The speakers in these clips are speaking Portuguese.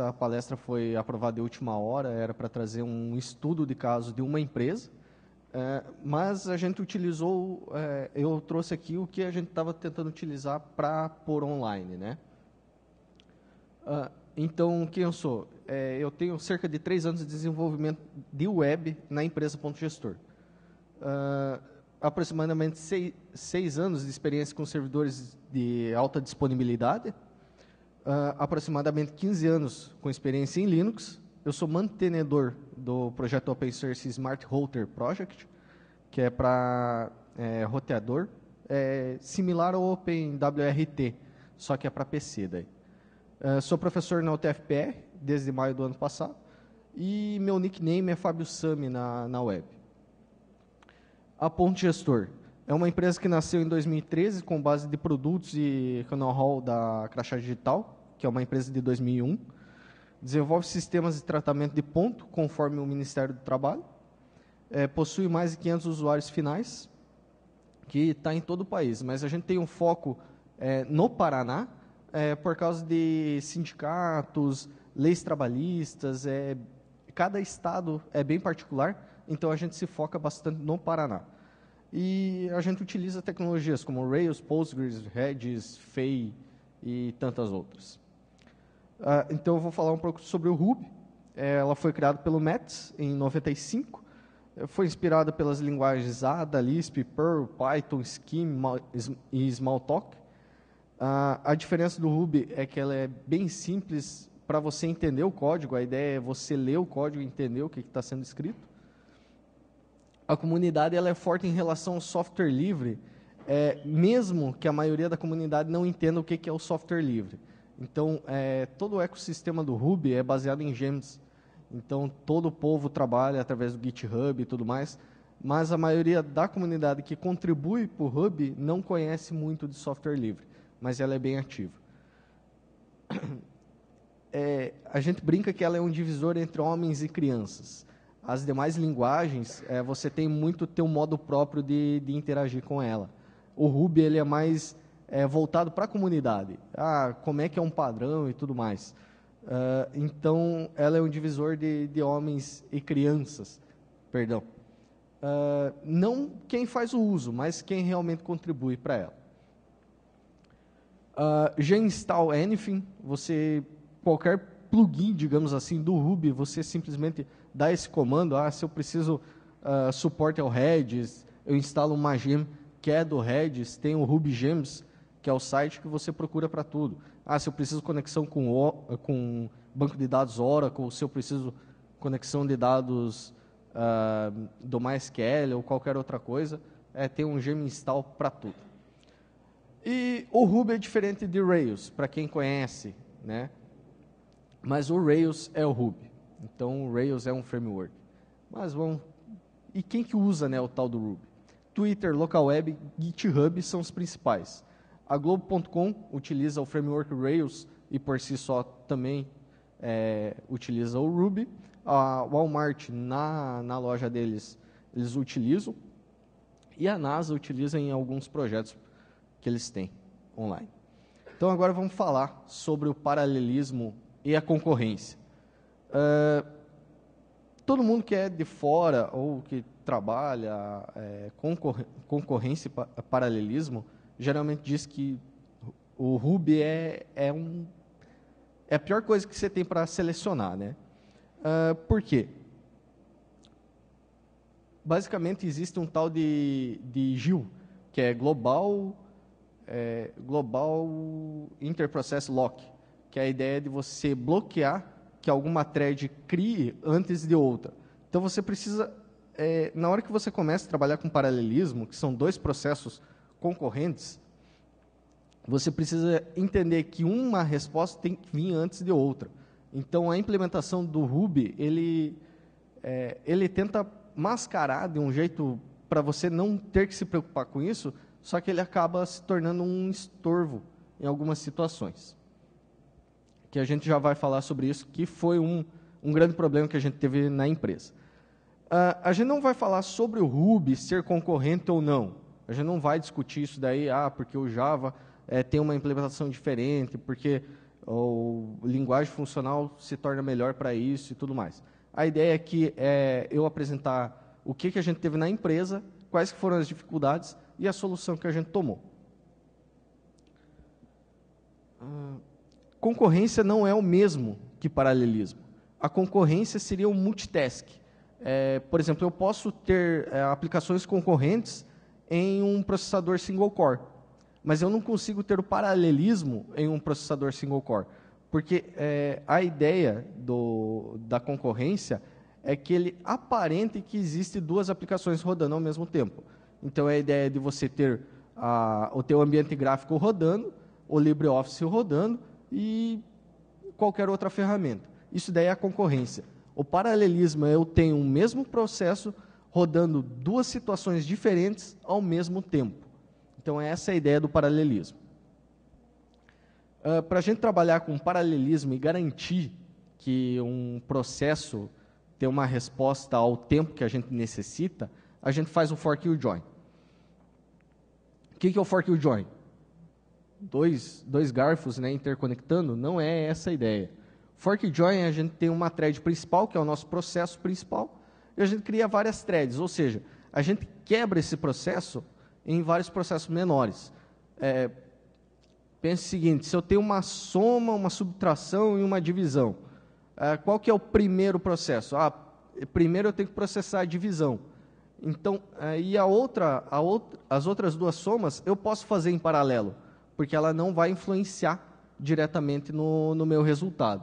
A palestra foi aprovada de última hora, era para trazer um estudo de caso de uma empresa, é, mas a gente utilizou, é, eu trouxe aqui o que a gente estava tentando utilizar para pôr online. Né? Ah, então, quem eu sou? É, eu tenho cerca de três anos de desenvolvimento de web na empresa Ponto Gestor. Ah, aproximadamente seis, seis anos de experiência com servidores de alta disponibilidade, uh, aproximadamente 15 anos com experiência em Linux. Eu sou mantenedor do projeto Open Source Smart Router Project, que é para é, roteador, é similar ao OpenWRT, só que é para PC. Daí. Uh, sou professor na UTFPR desde maio do ano passado e meu nickname é Fábio Sami na, na web. Aponte Gestor é uma empresa que nasceu em 2013 com base de produtos e know-how da Crachá Digital, que é uma empresa de 2001. Desenvolve sistemas de tratamento de ponto, conforme o Ministério do Trabalho. É, possui mais de 500 usuários finais, que está em todo o país. Mas a gente tem um foco é, no Paraná, é, por causa de sindicatos, leis trabalhistas. É, cada estado é bem particular, então a gente se foca bastante no Paraná. E a gente utiliza tecnologias como Rails, Postgres, Redis, Fay e tantas outras. Uh, então, eu vou falar um pouco sobre o Ruby. Eh, ela foi criada pelo Metz em 95. Eh, foi inspirada pelas linguagens Ada, Lisp, Perl, Python, Scheme e Smalltalk. Uh, a diferença do Ruby é que ela é bem simples para você entender o código. A ideia é você ler o código e entender o que está sendo escrito a comunidade ela é forte em relação ao software livre, é, mesmo que a maioria da comunidade não entenda o que, que é o software livre. Então, é, todo o ecossistema do Ruby é baseado em gems. Então, todo o povo trabalha através do GitHub e tudo mais, mas a maioria da comunidade que contribui para o Ruby não conhece muito de software livre, mas ela é bem ativa. É, a gente brinca que ela é um divisor entre homens e crianças. As demais linguagens, é, você tem muito teu modo próprio de, de interagir com ela. O Ruby ele é mais é, voltado para a comunidade. Ah, como é que é um padrão e tudo mais. Uh, então, ela é um divisor de, de homens e crianças. Perdão. Uh, não quem faz o uso, mas quem realmente contribui para ela. Uh, é, já install anything, você qualquer plugin, digamos assim, do Ruby, você simplesmente dá esse comando, ah, se eu preciso uh, suporte ao Redis, eu instalo uma gem que é do Redis, tem o Ruby Gems, que é o site que você procura para tudo. Ah, se eu preciso conexão com, o, com banco de dados Oracle, se eu preciso conexão de dados uh, do MySQL ou qualquer outra coisa, é, tem um gem install para tudo. E o Ruby é diferente de Rails, para quem conhece, né? Mas o Rails é o Ruby. Então o Rails é um framework. Mas vamos. E quem que usa né, o tal do Ruby? Twitter, Local Web, GitHub são os principais. A Globo.com utiliza o framework Rails e por si só também é, utiliza o Ruby. A Walmart, na, na loja deles, eles utilizam. E a NASA utiliza em alguns projetos que eles têm online. Então agora vamos falar sobre o paralelismo e a concorrência. todo mundo que é de fora ou que trabalha é, concor concorrência e paralelismo geralmente diz que o Ruby é, é, um, é a pior coisa que você tem para selecionar. Né? Uh, por quê? Basicamente, existe um tal de, de GIL, que é Global, é, Global Interprocess Lock, que é a ideia de você bloquear que alguma thread crie antes de outra. Então você precisa, é, na hora que você começa a trabalhar com paralelismo, que são dois processos concorrentes, você precisa entender que uma resposta tem que vir antes de outra. Então a implementação do Ruby ele é, ele tenta mascarar de um jeito para você não ter que se preocupar com isso, só que ele acaba se tornando um estorvo em algumas situações que a gente já vai falar sobre isso, que foi um, um grande problema que a gente teve na empresa. Uh, a gente não vai falar sobre o Ruby ser concorrente ou não. A gente não vai discutir isso daí, ah, porque o Java é, tem uma implementação diferente, porque o linguagem funcional se torna melhor para isso e tudo mais. A ideia aqui é eh, eu apresentar o que, que a gente teve na empresa, quais foram as dificuldades e a solução que a gente tomou. Uh... Concorrência não é o mesmo que paralelismo. A concorrência seria um multitask. É, por exemplo, eu posso ter é, aplicações concorrentes em um processador single core, mas eu não consigo ter o paralelismo em um processador single core, porque é, a ideia do, da concorrência é que ele aparente que existe duas aplicações rodando ao mesmo tempo. Então, é a ideia de você ter a, o teu ambiente gráfico rodando, o LibreOffice rodando, e qualquer outra ferramenta. Isso daí é a concorrência. O paralelismo é eu tenho o mesmo processo rodando duas situações diferentes ao mesmo tempo. Então é essa é a ideia do paralelismo. Uh, ah, Para a gente trabalhar com paralelismo e garantir que um processo tem uma resposta ao tempo que a gente necessita, a gente faz o fork e o join. O que, que é o fork e o join? dois, dois garfos né, interconectando, não é essa a ideia. Fork join, a gente tem uma thread principal, que é o nosso processo principal, e a gente cria várias threads, ou seja, a gente quebra esse processo em vários processos menores. É, pense o seguinte, se eu tenho uma soma, uma subtração e uma divisão, é, qual que é o primeiro processo? Ah, primeiro eu tenho que processar a divisão. Então, é, e a outra, a as outras duas somas eu posso fazer em paralelo porque ela não vai influenciar diretamente no, no meu resultado.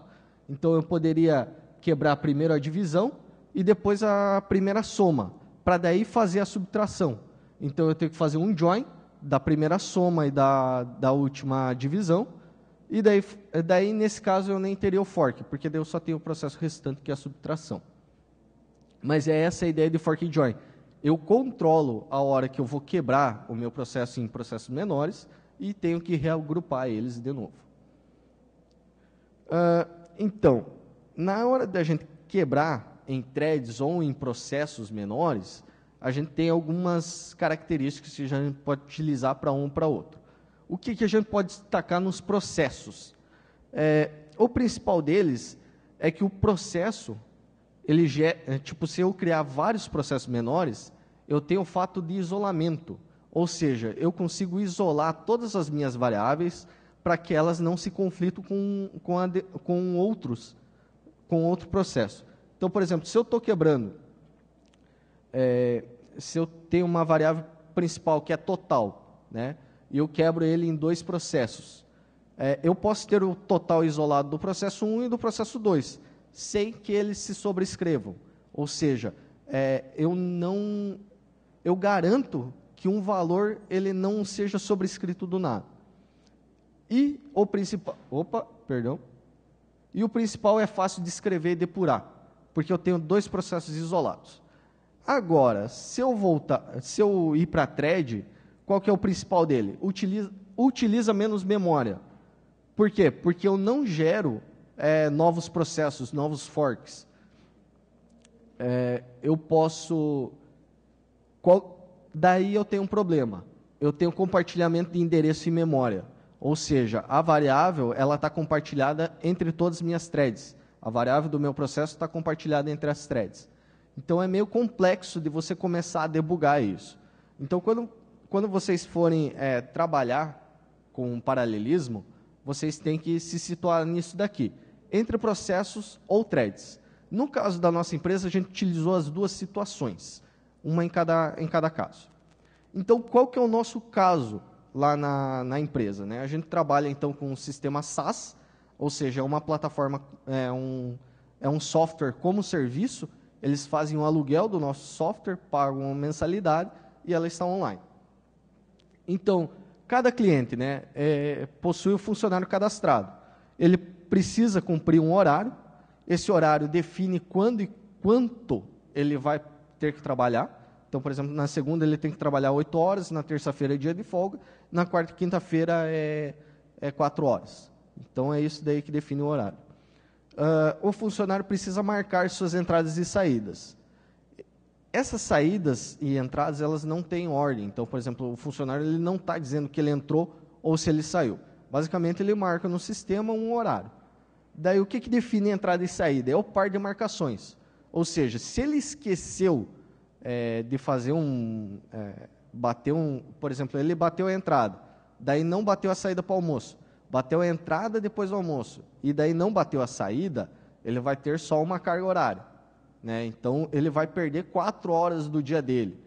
Então eu poderia quebrar primeiro a divisão e depois a primeira soma, para daí fazer a subtração. Então eu tenho que fazer um join da primeira soma e da, da última divisão, e daí, daí, nesse caso, eu nem teria o fork, porque daí eu só tenho o processo restante, que é a subtração. Mas é essa a ideia de fork join. Eu controlo a hora que eu vou quebrar o meu processo em processos menores, e tenho que reagrupar eles de novo. Ah, então, na hora da gente quebrar em threads ou em processos menores, a gente tem algumas características que a gente pode utilizar para um para outro. O que, que, a gente pode destacar nos processos? É, o principal deles é que o processo, ele, é, tipo, se eu criar vários processos menores, eu tenho o fato de isolamento. Ou seja, eu consigo isolar todas as minhas variáveis para que elas não se conflitam com, com, com, outros, com outro processo. Então, por exemplo, se eu estou quebrando, é, se eu tenho uma variável principal que é total, né, e eu quebro ele em dois processos, é, eu posso ter o total isolado do processo 1 e do processo 2, sem que eles se sobrescrevam. Ou seja, é, eu não, eu garanto que um valor ele não seja sobrescrito do nada. E o principal, opa, perdão. E o principal é fácil de escrever e depurar, porque eu tenho dois processos isolados. Agora, se eu voltar, se eu ir para thread, qual que é o principal dele? Utiliza, utiliza menos memória. Por quê? Porque eu não gero é, novos processos, novos forks. É, eu posso qual, daí eu tenho um problema. Eu tenho compartilhamento de endereço e memória. Ou seja, a variável ela está compartilhada entre todas as minhas threads. A variável do meu processo está compartilhada entre as threads. Então é meio complexo de você começar a debugar isso. Então quando, quando vocês forem é, trabalhar com paralelismo, vocês têm que se situar nisso daqui, entre processos ou threads. No caso da nossa empresa, a gente utilizou as duas situações uma em cada, em cada caso. Então, qual que é o nosso caso lá na, na empresa? Né? A gente trabalha, então, com o um sistema SaaS, ou seja, é uma plataforma, é um, é um software como serviço, eles fazem o um aluguel do nosso software, pagam uma mensalidade e ela está online. Então, cada cliente né, é, possui um funcionário cadastrado. Ele precisa cumprir um horário, esse horário define quando e quanto ele vai ter que trabalhar. Então, por exemplo, na segunda ele tem que trabalhar 8 horas, na terça-feira é dia de folga, na quarta e quinta-feira é, é 4 horas. Então, é isso daí que define o horário. Uh, o funcionário precisa marcar suas entradas e saídas. Essas saídas e entradas, elas não têm ordem. Então, por exemplo, o funcionário ele não está dizendo que ele entrou ou se ele saiu. Basicamente, ele marca no sistema um horário. Daí, o que, que define entrada e saída? É o par de marcações. Ou seja, se ele esqueceu é, de fazer um. É, um. Por exemplo, ele bateu a entrada, daí não bateu a saída para o almoço. Bateu a entrada depois do almoço, e daí não bateu a saída, ele vai ter só uma carga horária. Né? Então, ele vai perder quatro horas do dia dele.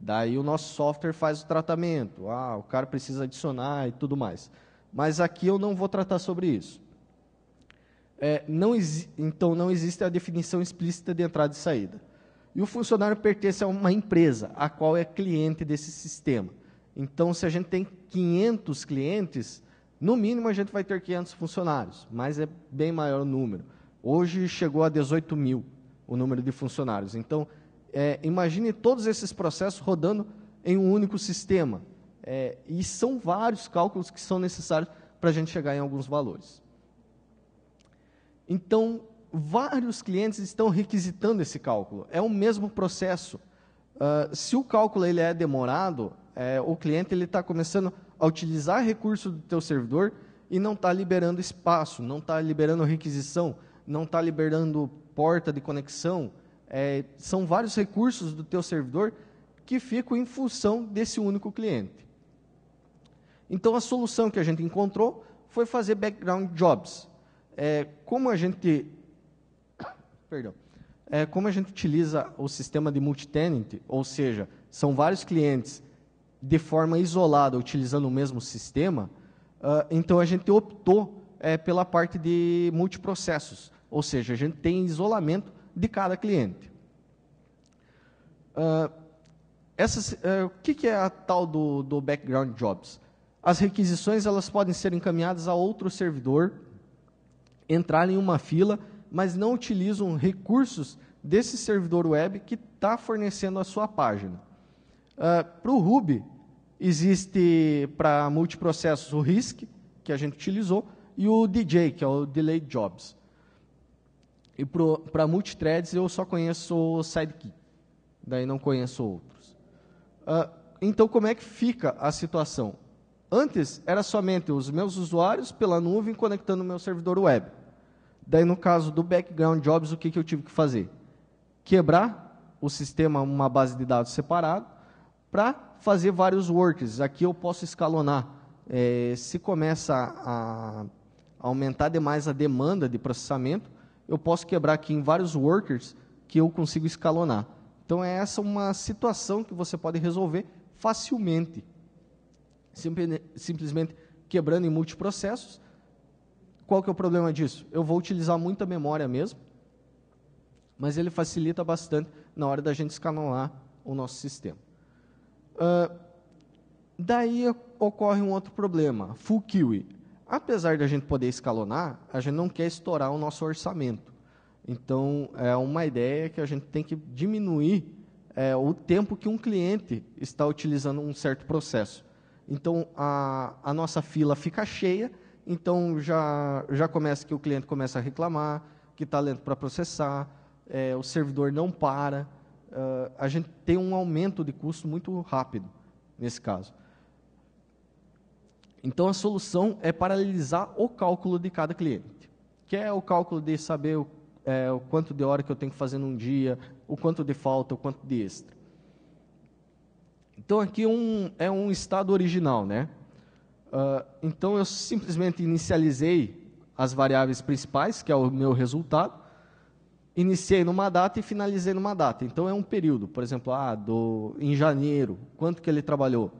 Daí o nosso software faz o tratamento. Ah, o cara precisa adicionar e tudo mais. Mas aqui eu não vou tratar sobre isso é, não então não existe a definição explícita de entrada e saída. E o funcionário pertence a uma empresa, a qual é cliente desse sistema. Então, se a gente tem 500 clientes, no mínimo a gente vai ter 500 funcionários, mas é bem maior o número. Hoje chegou a 18 mil o número de funcionários. Então, é, imagine todos esses processos rodando em um único sistema. É, e são vários cálculos que são necessários para a gente chegar em alguns valores. Então, vários clientes estão requisitando esse cálculo. É o mesmo processo. Uh, se o cálculo ele é demorado, é, o cliente ele está começando a utilizar recurso do teu servidor e não está liberando espaço, não está liberando requisição, não está liberando porta de conexão. É, são vários recursos do teu servidor que ficam em função desse único cliente. Então, a solução que a gente encontrou foi fazer background jobs é, como a gente perdão, é, como a gente utiliza o sistema de multitenant, ou seja, são vários clientes de forma isolada utilizando o mesmo sistema, uh, então a gente optou é, pela parte de multiprocessos, ou seja, a gente tem isolamento de cada cliente. Uh, essas, uh, o que, que, é a tal do, do background jobs? As requisições elas podem ser encaminhadas a outro servidor entrar em uma fila, mas não utilizam recursos desse servidor web que está fornecendo a sua página. Uh, ah, para o Ruby, existe para multiprocessos o RISC, que a gente utilizou, e o DJ, que é o Delayed Jobs. E para multithreads eu só conheço o Sidekick, daí não conheço outros. Uh, então, como é que fica a situação? Antes, era somente os meus usuários pela nuvem conectando o meu servidor web. Daí, no caso do background jobs, o que, que eu tive que fazer? Quebrar o sistema, uma base de dados separado, para fazer vários workers. Aqui eu posso escalonar. É, se começa a aumentar demais a demanda de processamento, eu posso quebrar aqui em vários workers que eu consigo escalonar. Então, é essa uma situação que você pode resolver facilmente. Simplesmente quebrando em multiprocessos qual que é o problema disso? Eu vou utilizar muita memória mesmo, mas ele facilita bastante na hora da gente escalonar o nosso sistema. Uh, daí ocorre um outro problema, full queue. Apesar de a gente poder escalonar, a gente não quer estourar o nosso orçamento. Então, é uma ideia que a gente tem que diminuir é, o tempo que um cliente está utilizando um certo processo. Então, a, a nossa fila fica cheia, então já, já começa que o cliente começa a reclamar, que está lento para processar, é, o servidor não para. Uh, a gente tem um aumento de custo muito rápido nesse caso. Então a solução é paralelizar o cálculo de cada cliente, que é o cálculo de saber o, é, o quanto de hora que eu tenho que fazer num dia, o quanto de falta, o quanto de extra. Então aqui um, é um estado original, né? Ah, então eu simplesmente inicializei as variáveis principais, que é o meu resultado, iniciei numa data e finalizei numa data. Então é um período, por exemplo, ah, do, em janeiro, quanto que ele trabalhou?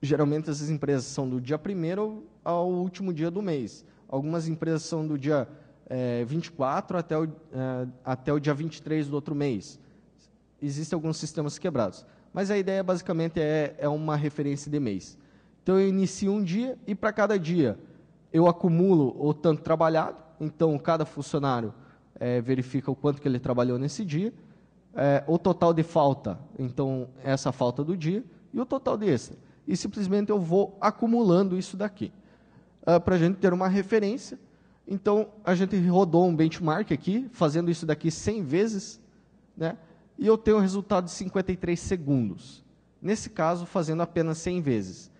Geralmente essas empresas são do dia 1 ao último dia do mês. Algumas empresas são do dia é, eh, 24 até o, é, até o dia 23 do outro mês. Existem alguns sistemas quebrados. Mas a ideia basicamente é, é uma referência de mês. Então eu inicio um dia e para cada dia eu acumulo o tanto trabalhado, então cada funcionário é, verifica o quanto que ele trabalhou nesse dia, é, o total de falta, então essa falta do dia, e o total de E simplesmente eu vou acumulando isso daqui. Ah, para a gente ter uma referência, então a gente rodou um benchmark aqui, fazendo isso daqui 100 vezes, né? e eu tenho um resultado de 53 segundos. Nesse caso, fazendo apenas 100 vezes.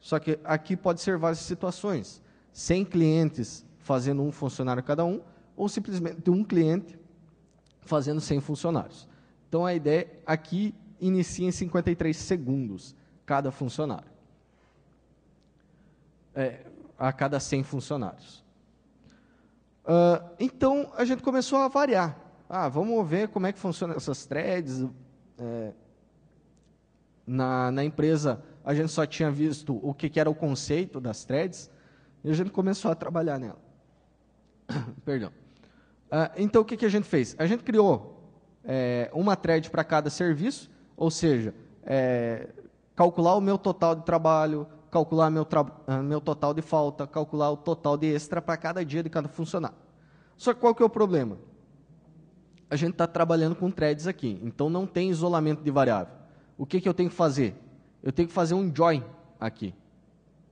Só que aqui pode ser várias situações: 100 clientes fazendo um funcionário cada um, ou simplesmente um cliente fazendo 100 funcionários. Então a ideia é aqui inicia em 53 segundos cada funcionário, é, a cada 100 funcionários. Uh, então a gente começou a variar. Ah, vamos ver como é que funcionam essas threads. É, na, na empresa a gente só tinha visto o que, que era o conceito das threads, e a gente começou a trabalhar nela. Perdão. Ah, então, o que, que a gente fez? A gente criou é, uma thread para cada serviço, ou seja, é, calcular o meu total de trabalho, calcular meu, tra ah, meu total de falta, calcular o total de extra para cada dia de cada funcionário. Só que qual que é o problema? A gente está trabalhando com threads aqui, então não tem isolamento de variável. O que, que eu tenho que fazer? eu tenho que fazer um join aqui,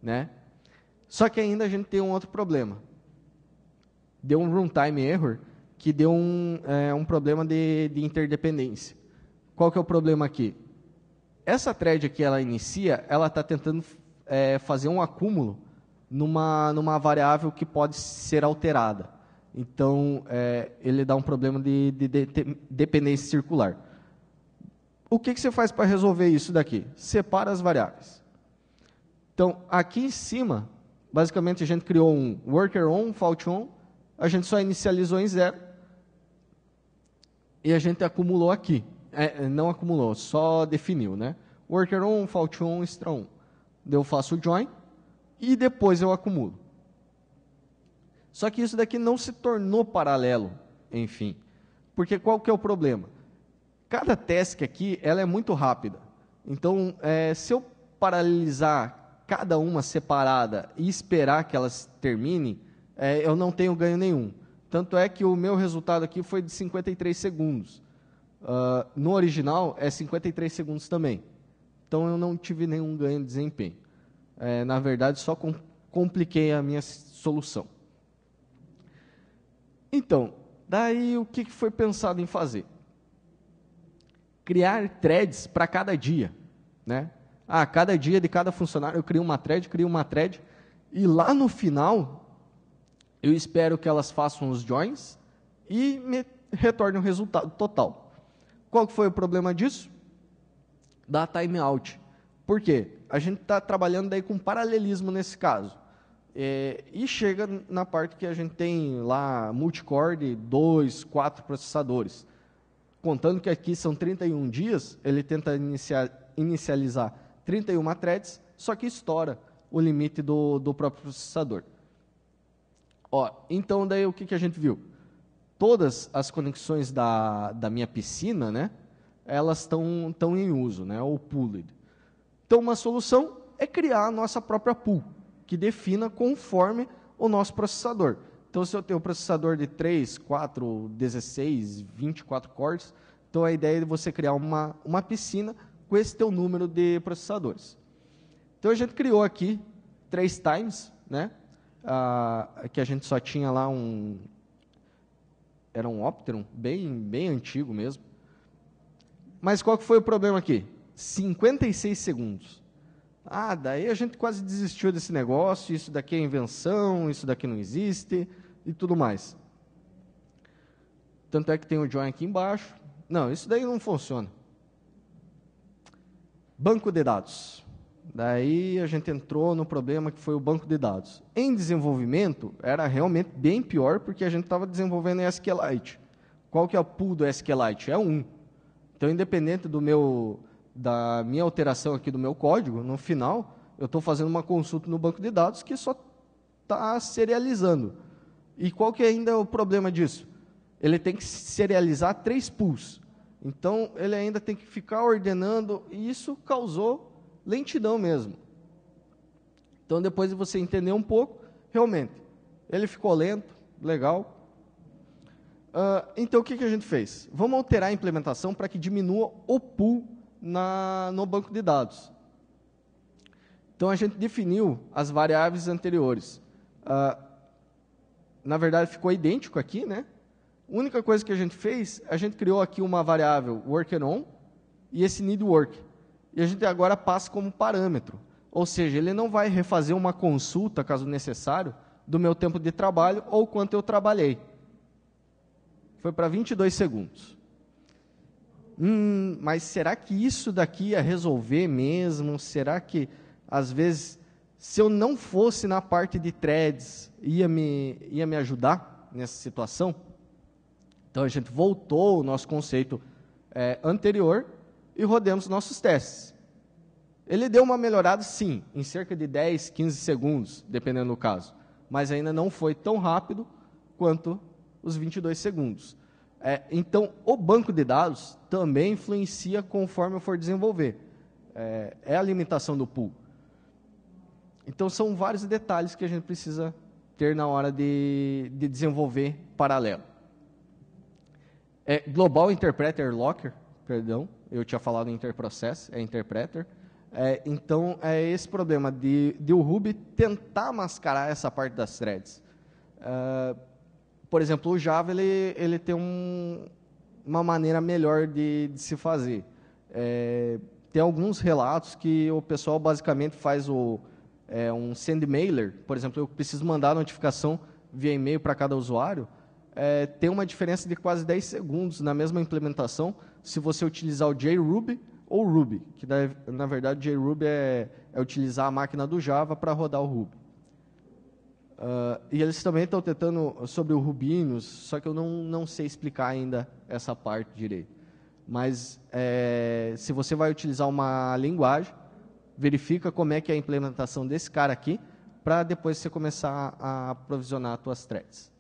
né? Só que ainda a gente tem um outro problema. Deu um runtime error que deu um, é, um problema de, de interdependência. Qual que é o problema aqui? Essa thread aqui, ela inicia, ela está tentando é, fazer um acúmulo numa, numa variável que pode ser alterada. Então, é, ele dá um problema de, de, de dependência circular. O que, que você faz para resolver isso daqui? Separa as variáveis. Então, aqui em cima, basicamente a gente criou um worker on, um fault on, a gente só inicializou em zero e a gente acumulou aqui. É, é não acumulou, só definiu, né? Worker on, fault on, extra on. Eu faço o join e depois eu acumulo. Só que isso daqui não se tornou paralelo, enfim. Porque qual que é o problema? Cada task aqui ela é muito rápida. Então, é, se eu paralisar cada uma separada e esperar que elas terminem, é, eu não tenho ganho nenhum. Tanto é que o meu resultado aqui foi de 53 segundos. Uh, no original é 53 segundos também. Então eu não tive nenhum ganho de desempenho. É, na verdade, só com, compliquei a minha solução. Então, daí o que foi pensado em fazer? criar threads para cada dia, né? Ah, cada dia de cada funcionário eu crio uma thread, crio uma thread e lá no final eu espero que elas façam os joins e me retornem o resultado total. Qual que foi o problema disso? Da timeout. Por quê? A gente está trabalhando daí com paralelismo nesse caso. É, e chega na parte que a gente tem lá multicore de dois, quatro processadores contando que aqui são 31 dias, ele tenta iniciar, inicializar 31 threads, só que estoura o limite do, do próprio processador. Ó, então, daí o que, que a gente viu? Todas as conexões da, da minha piscina, né, elas estão em uso, né, ou pooled. Então, uma solução é criar a nossa própria pool, que defina conforme o nosso processador. Então, se eu tenho um processador de 3, 4, 16, 24 cores, então a ideia é você criar uma, uma piscina com esse teu número de processadores. Então, a gente criou aqui três times, né? Ah, que a gente só tinha lá um... Era um Opteron, bem, bem antigo mesmo. Mas qual que foi o problema aqui? 56 segundos. Ah, daí a gente quase desistiu desse negócio, isso daqui é invenção, isso daqui não existe e tudo mais. Tanto é que tem o join aqui embaixo. Não, isso daí não funciona. Banco de dados. Daí a gente entrou no problema que foi o banco de dados. Em desenvolvimento, era realmente bem pior, porque a gente estava desenvolvendo em SQLite. Qual que é o pool do SQLite? É um Então, independente do meu, da minha alteração aqui do meu código, no final, eu estou fazendo uma consulta no banco de dados que só está serializando. E qual que ainda é o problema disso? Ele tem que serializar três pools. Então, ele ainda tem que ficar ordenando, e isso causou lentidão mesmo. Então, depois de você entender um pouco, realmente, ele ficou lento, legal. Uh, então, o que, que a gente fez? Vamos alterar a implementação para que diminua o pool na, no banco de dados. Então, a gente definiu as variáveis anteriores. Uh, na verdade, ficou idêntico aqui, né? A única coisa que a gente fez, a gente criou aqui uma variável work on e esse need work. E a gente agora passa como parâmetro. Ou seja, ele não vai refazer uma consulta, caso necessário, do meu tempo de trabalho ou quanto eu trabalhei. Foi para 22 segundos. Hum, mas será que isso daqui ia resolver mesmo? Será que às vezes se eu não fosse na parte de threads, ia me, ia me ajudar nessa situação? Então a gente voltou o nosso conceito é, anterior e rodemos nossos testes. Ele deu uma melhorada, sim, em cerca de 10, 15 segundos, dependendo do caso, mas ainda não foi tão rápido quanto os 22 segundos. É, então, o banco de dados também influencia conforme eu for desenvolver. É, é a limitação do pool. Então, são vários detalhes que a gente precisa ter na hora de, de desenvolver paralelo. É Global Interpreter Locker, perdão, eu tinha falado Interprocess, é Interpreter. É, então, é esse problema de, de o Ruby tentar mascarar essa parte das threads. É, por exemplo, o Java ele, ele tem um, uma maneira melhor de, de se fazer. É, tem alguns relatos que o pessoal basicamente faz o, é, um send mailer, por exemplo, eu preciso mandar a notificação via e-mail para cada usuário, é, tem uma diferença de quase 10 segundos na mesma implementação se você utilizar o JRuby ou Ruby, que deve, na verdade JRuby é, é utilizar a máquina do Java para rodar o Ruby. Uh, e eles também estão tentando sobre o Rubinus, só que eu não, não sei explicar ainda essa parte direito. Mas é, se você vai utilizar uma linguagem, verifica como é que é a implementação desse cara aqui, para depois você começar a aprovisionar as suas threads.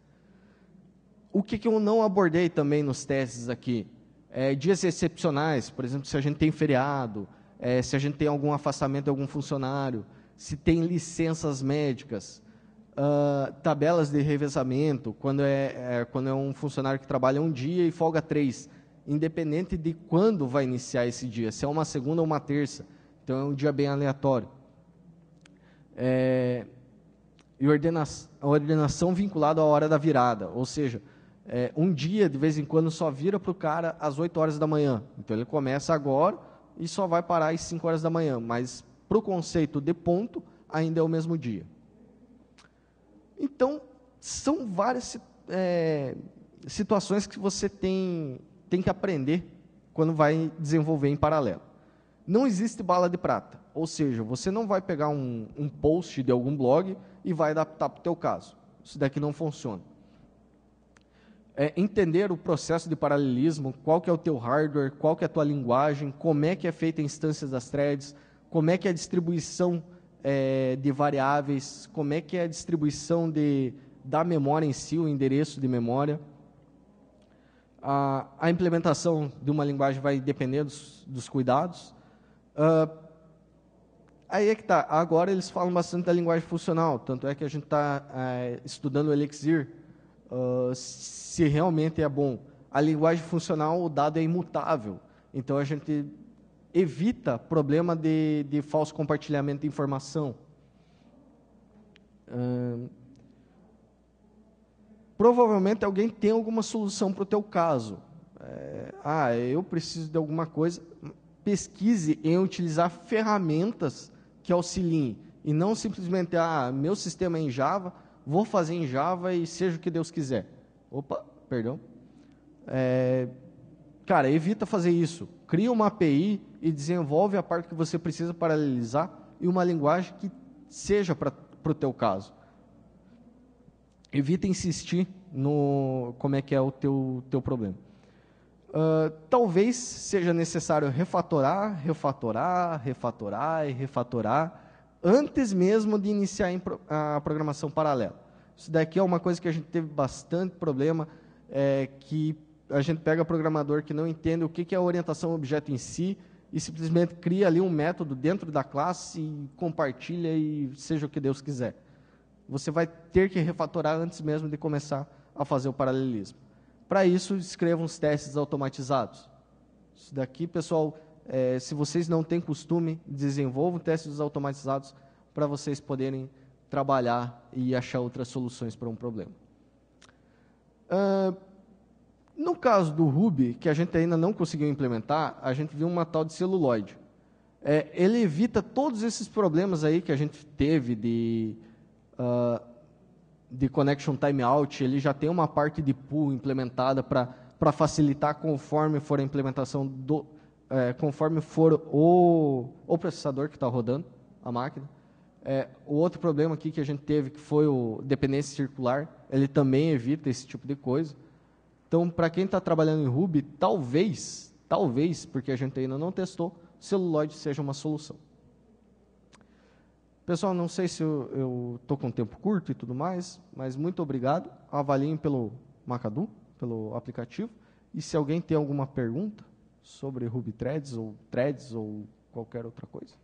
O que, que eu não abordei também nos testes aqui? É, dias excepcionais, por exemplo, se a gente tem feriado, é, se a gente tem algum afastamento de algum funcionário, se tem licenças médicas, uh, tabelas de revezamento, quando é, é, quando é um funcionário que trabalha um dia e folga três, independente de quando vai iniciar esse dia, se é uma segunda ou uma terça então é um dia bem aleatório. É, e a ordenação vinculada à hora da virada, ou seja, é, um dia de vez em quando só vira para o cara às 8 horas da manhã. Então ele começa agora e só vai parar às 5 horas da manhã, mas para o conceito de ponto ainda é o mesmo dia. Então são várias é, situações que você tem, tem que aprender quando vai desenvolver em paralelo não existe bala de prata. Ou seja, você não vai pegar um, um post de algum blog e vai adaptar para o teu caso. Isso daqui não funciona. É entender o processo de paralelismo, qual que é o teu hardware, qual que é a tua linguagem, como é que é feita a instância das threads, como é que é a distribuição é, de variáveis, como é que é a distribuição de, da memória em si, o endereço de memória. A, a implementação de uma linguagem vai depender dos, dos cuidados. Uh, aí é que tá. Agora eles falam bastante da linguagem funcional, tanto é que a gente está eh, estudando o Elixir, uh, se realmente é bom. A linguagem funcional, o dado é imutável. Então a gente evita problema de, de falso compartilhamento de informação. provavelmente alguém tem alguma solução para o teu caso. É, ah, eu preciso de alguma coisa pesquise em utilizar ferramentas que auxiliem e não simplesmente, ah, meu sistema é em Java, vou fazer em Java e seja o que Deus quiser. Opa, perdão. É, cara, evita fazer isso. Cria uma API e desenvolve a parte que você precisa paralelizar e uma linguagem que seja para o teu caso. Evita insistir no como é que é o teu, teu problema. Uh, talvez seja necessário refatorar, refatorar, refatorar e refatorar antes mesmo de iniciar a programação paralela. Isso daqui é uma coisa que a gente teve bastante problema, é, que a gente pega programador que não entende o que, que é a orientação objeto em si e simplesmente cria ali um método dentro da classe e compartilha e seja o que Deus quiser. Você vai ter que refatorar antes mesmo de começar a fazer o paralelismo. Para isso, escrevam os testes automatizados. Isso daqui, pessoal, é, se vocês não têm costume, desenvolvam testes automatizados para vocês poderem trabalhar e achar outras soluções para um problema. Uh, no caso do Ruby, que a gente ainda não conseguiu implementar, a gente viu uma tal de celuloide. É, ele evita todos esses problemas aí que a gente teve de uh, de connection timeout, ele já tem uma parte de pool implementada para facilitar conforme for a implementação do é, conforme for o, o processador que está rodando a máquina. É, o outro problema aqui que a gente teve que foi o dependência circular, ele também evita esse tipo de coisa. Então, para quem está trabalhando em Ruby, talvez, talvez, porque a gente ainda não testou, celuloide seja uma solução. Pessoal, não sei se eu estou com tempo curto e tudo mais, mas muito obrigado. Avaliem pelo Macadu, pelo aplicativo. E se alguém tem alguma pergunta sobre Ruby Threads ou Threads ou qualquer outra coisa.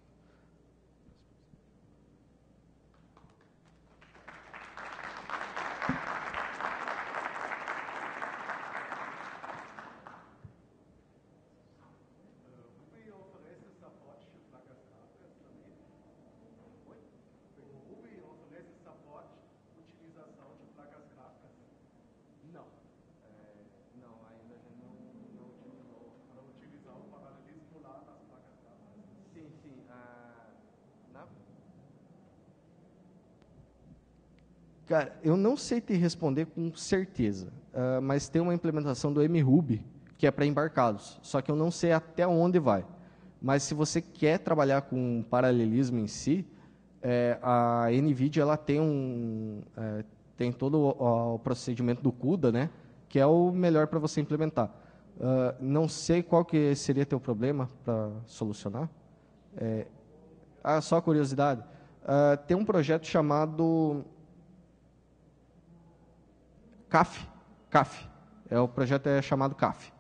Cara, eu não sei te responder com certeza, uh, mas tem uma implementação do MRuby que é para embarcados, só que eu não sei até onde vai. Mas se você quer trabalhar com paralelismo em si, é, a NVIDIA ela tem, um, é, tem todo o, o, procedimento do CUDA, né, que é o melhor para você implementar. Uh, não sei qual que seria teu problema para solucionar. É, ah, só curiosidade. Uh, tem um projeto chamado CAF, CAF, é, o projeto é chamado CAF.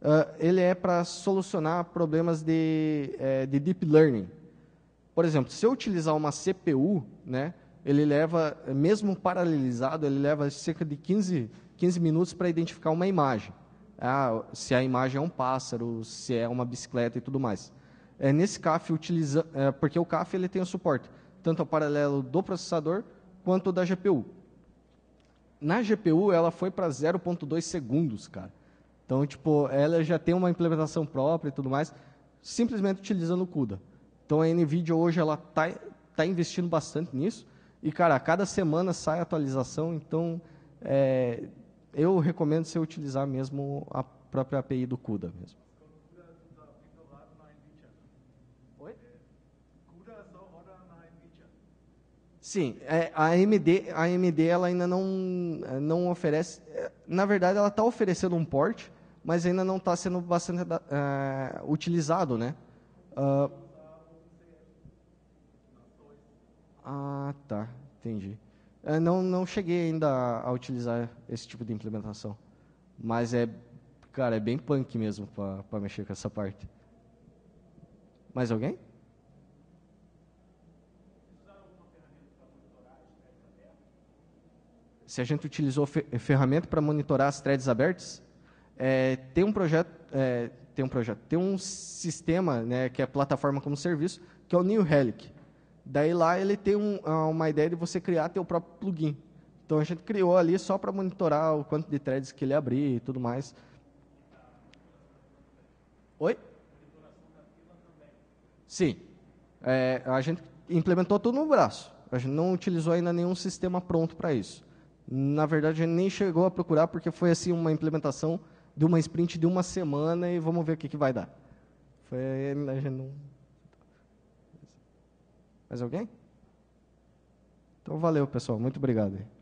Uh, ele é para solucionar problemas de, é, de deep learning. Por exemplo, se eu utilizar uma CPU, né, ele leva, mesmo paralelizado, ele leva cerca de 15, 15 minutos para identificar uma imagem. Ah, se a imagem é um pássaro, se é uma bicicleta e tudo mais. É, nesse CAF, utiliza, é, porque o CAF ele tem o suporte tanto ao paralelo do processador quanto da GPU na GPU ela foi para 0.2 segundos, cara. Então, tipo, ela já tem uma implementação própria e tudo mais, simplesmente utilizando o CUDA. Então, a NVIDIA hoje ela tá, tá investindo bastante nisso. E, cara, a cada semana sai atualização, então é, eu recomendo você utilizar mesmo a própria API do CUDA mesmo. Sim, é, a AMD, a AMD ela ainda não, é, não oferece. É, na verdade, ela está oferecendo um port, mas ainda não está sendo bastante uh, utilizado, né? Uh, ah, tá, entendi. não, não cheguei ainda a, a, utilizar esse tipo de implementação, mas é, cara, é bem punk mesmo para mexer com essa parte. Mais alguém? se a gente utilizou fer eh, ferramenta para monitorar as threads abertas, é, tem um projeto, é, tem um projeto, tem um sistema né, que é plataforma como serviço, que é o New Relic. Daí lá ele tem um, uma ideia de você criar teu próprio plugin. Então a gente criou ali só para monitorar o quanto de threads que ele abrir e tudo mais. Oi? Sim. É, a gente implementou tudo no braço. A gente não utilizou ainda nenhum sistema pronto para isso. Na verdade, a gente nem chegou a procurar, porque foi assim uma implementação de uma sprint de uma semana e vamos ver o que, que vai dar. Foi, a gente não... Mais alguém? Então, valeu, pessoal. Muito obrigado.